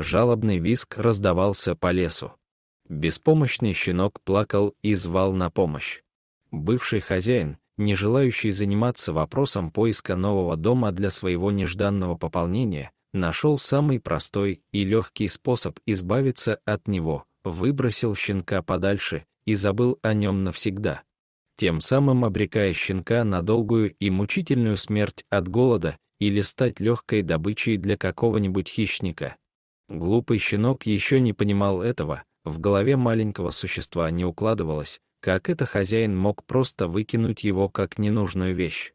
Жалобный виск раздавался по лесу. Беспомощный щенок плакал и звал на помощь. Бывший хозяин, не желающий заниматься вопросом поиска нового дома для своего нежданного пополнения, нашел самый простой и легкий способ избавиться от него, выбросил щенка подальше и забыл о нем навсегда, тем самым обрекая щенка на долгую и мучительную смерть от голода или стать легкой добычей для какого-нибудь хищника. Глупый щенок еще не понимал этого, в голове маленького существа не укладывалось, как это хозяин мог просто выкинуть его как ненужную вещь.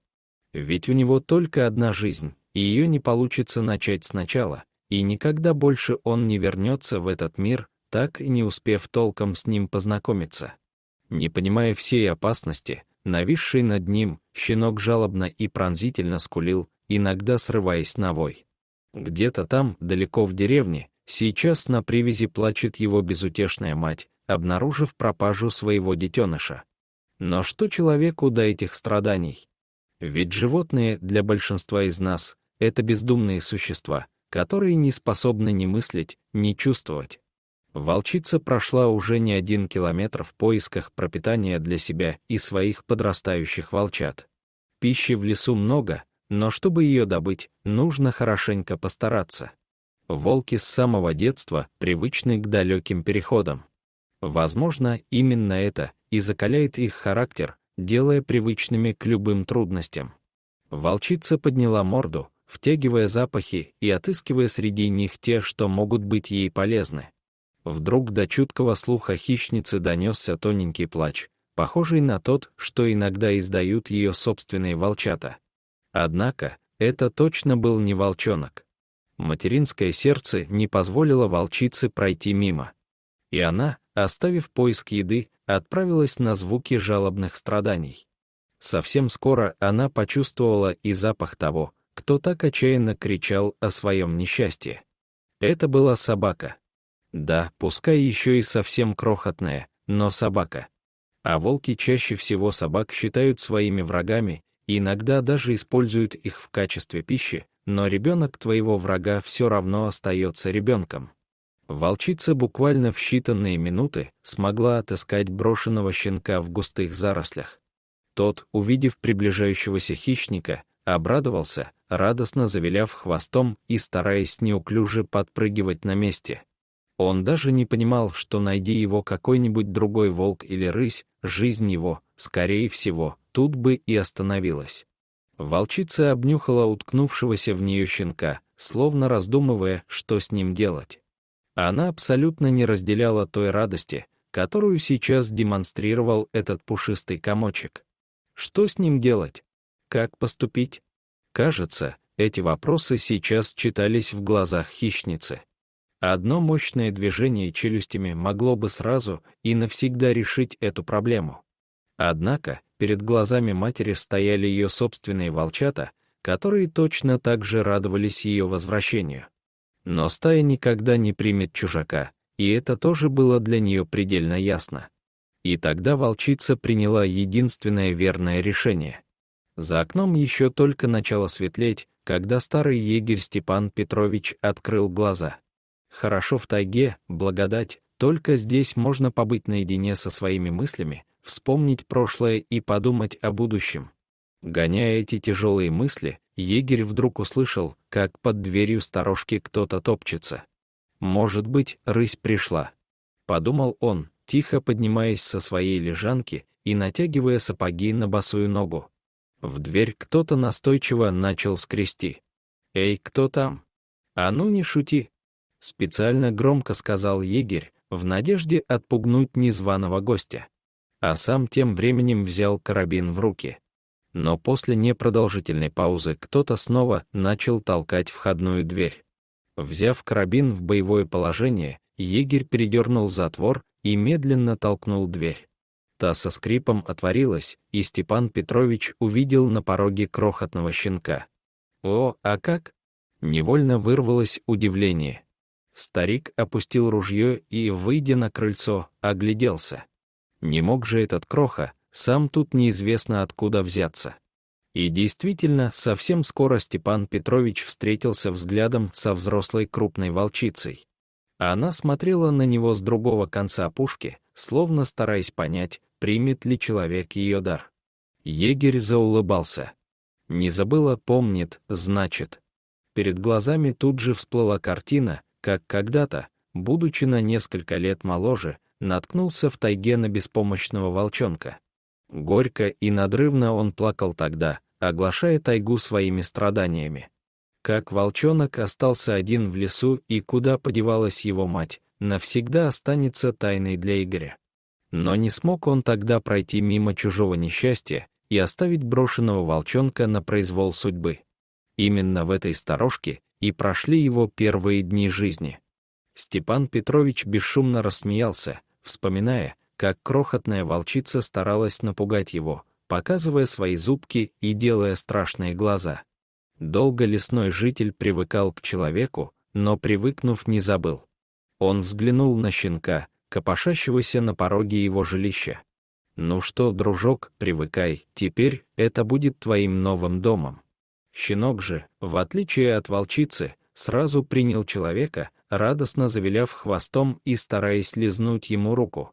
Ведь у него только одна жизнь, и ее не получится начать сначала, и никогда больше он не вернется в этот мир, так и не успев толком с ним познакомиться. Не понимая всей опасности, нависший над ним, щенок жалобно и пронзительно скулил, иногда срываясь на вой. Где-то там, далеко в деревне, сейчас на привязи плачет его безутешная мать, обнаружив пропажу своего детеныша. Но что человеку до этих страданий? Ведь животные для большинства из нас — это бездумные существа, которые не способны ни мыслить, ни чувствовать. Волчица прошла уже не один километр в поисках пропитания для себя и своих подрастающих волчат. Пищи в лесу много, но чтобы ее добыть, нужно хорошенько постараться. Волки с самого детства привычны к далеким переходам. Возможно, именно это и закаляет их характер, делая привычными к любым трудностям. Волчица подняла морду, втягивая запахи и отыскивая среди них те, что могут быть ей полезны. Вдруг до чуткого слуха хищницы донесся тоненький плач, похожий на тот, что иногда издают ее собственные волчата. Однако, это точно был не волчонок. Материнское сердце не позволило волчице пройти мимо. И она, оставив поиск еды, отправилась на звуки жалобных страданий. Совсем скоро она почувствовала и запах того, кто так отчаянно кричал о своем несчастье. Это была собака. Да, пускай еще и совсем крохотная, но собака. А волки чаще всего собак считают своими врагами иногда даже используют их в качестве пищи, но ребенок твоего врага все равно остается ребенком. Волчица буквально в считанные минуты смогла отыскать брошенного щенка в густых зарослях. Тот, увидев приближающегося хищника, обрадовался, радостно завиляв хвостом и стараясь неуклюже подпрыгивать на месте. Он даже не понимал, что найди его какой-нибудь другой волк или рысь, жизнь его, скорее всего, тут бы и остановилась. Волчица обнюхала уткнувшегося в нее щенка, словно раздумывая, что с ним делать. Она абсолютно не разделяла той радости, которую сейчас демонстрировал этот пушистый комочек. Что с ним делать? Как поступить? Кажется, эти вопросы сейчас читались в глазах хищницы. Одно мощное движение челюстями могло бы сразу и навсегда решить эту проблему. Однако перед глазами матери стояли ее собственные волчата, которые точно так же радовались ее возвращению. Но стая никогда не примет чужака, и это тоже было для нее предельно ясно. И тогда волчица приняла единственное верное решение. За окном еще только начало светлеть, когда старый егерь Степан Петрович открыл глаза. Хорошо в тайге, благодать, только здесь можно побыть наедине со своими мыслями, вспомнить прошлое и подумать о будущем. Гоняя эти тяжелые мысли, егерь вдруг услышал, как под дверью сторожки кто-то топчется. «Может быть, рысь пришла», — подумал он, тихо поднимаясь со своей лежанки и натягивая сапоги на босую ногу. В дверь кто-то настойчиво начал скрести. «Эй, кто там?» «А ну не шути!» Специально громко сказал егерь, в надежде отпугнуть незваного гостя а сам тем временем взял карабин в руки. Но после непродолжительной паузы кто-то снова начал толкать входную дверь. Взяв карабин в боевое положение, егерь передернул затвор и медленно толкнул дверь. Та со скрипом отворилась, и Степан Петрович увидел на пороге крохотного щенка. «О, а как?» Невольно вырвалось удивление. Старик опустил ружье и, выйдя на крыльцо, огляделся. Не мог же этот кроха сам тут неизвестно откуда взяться. И действительно, совсем скоро Степан Петрович встретился взглядом со взрослой крупной волчицей. А она смотрела на него с другого конца пушки, словно стараясь понять, примет ли человек ее дар. Егерь заулыбался. Не забыла, помнит, значит. Перед глазами тут же всплыла картина, как когда-то, будучи на несколько лет моложе, наткнулся в тайге на беспомощного волчонка. Горько и надрывно он плакал тогда, оглашая тайгу своими страданиями. Как волчонок остался один в лесу и куда подевалась его мать, навсегда останется тайной для Игоря. Но не смог он тогда пройти мимо чужого несчастья и оставить брошенного волчонка на произвол судьбы. Именно в этой сторожке и прошли его первые дни жизни. Степан Петрович бесшумно рассмеялся, вспоминая, как крохотная волчица старалась напугать его, показывая свои зубки и делая страшные глаза. Долго лесной житель привыкал к человеку, но, привыкнув, не забыл. Он взглянул на щенка, копошащегося на пороге его жилища. «Ну что, дружок, привыкай, теперь это будет твоим новым домом». Щенок же, в отличие от волчицы, сразу принял человека, радостно завиляв хвостом и стараясь лизнуть ему руку.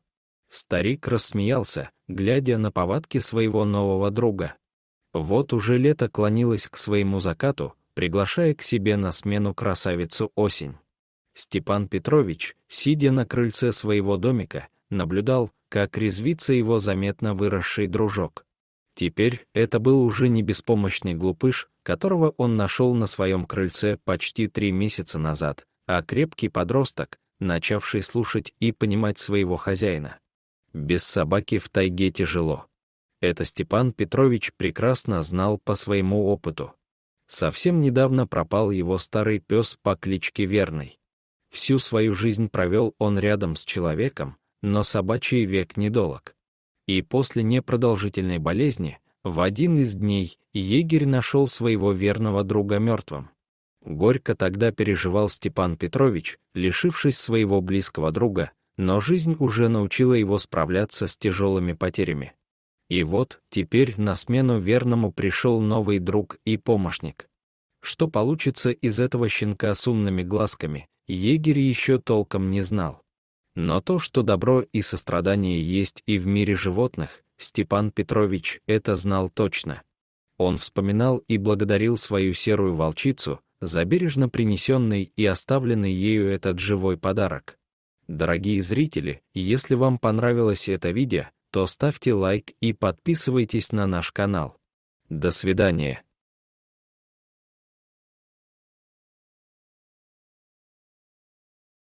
Старик рассмеялся, глядя на повадки своего нового друга. Вот уже лето клонилось к своему закату, приглашая к себе на смену красавицу осень. Степан Петрович, сидя на крыльце своего домика, наблюдал, как резвится его заметно выросший дружок. Теперь это был уже не беспомощный глупыш, которого он нашел на своем крыльце почти три месяца назад, а крепкий подросток, начавший слушать и понимать своего хозяина. Без собаки в тайге тяжело. Это Степан Петрович прекрасно знал по своему опыту. Совсем недавно пропал его старый пес по кличке Верный. Всю свою жизнь провел он рядом с человеком, но собачий век недолог. И после непродолжительной болезни в один из дней егерь нашел своего верного друга мертвым. Горько тогда переживал Степан Петрович, лишившись своего близкого друга, но жизнь уже научила его справляться с тяжелыми потерями. И вот теперь на смену верному пришел новый друг и помощник. Что получится из этого щенка с умными глазками, егерь еще толком не знал. Но то, что добро и сострадание есть и в мире животных, Степан Петрович это знал точно. Он вспоминал и благодарил свою серую волчицу — Забережно принесенный и оставленный ею этот живой подарок. Дорогие зрители, если вам понравилось это видео, то ставьте лайк и подписывайтесь на наш канал. До свидания.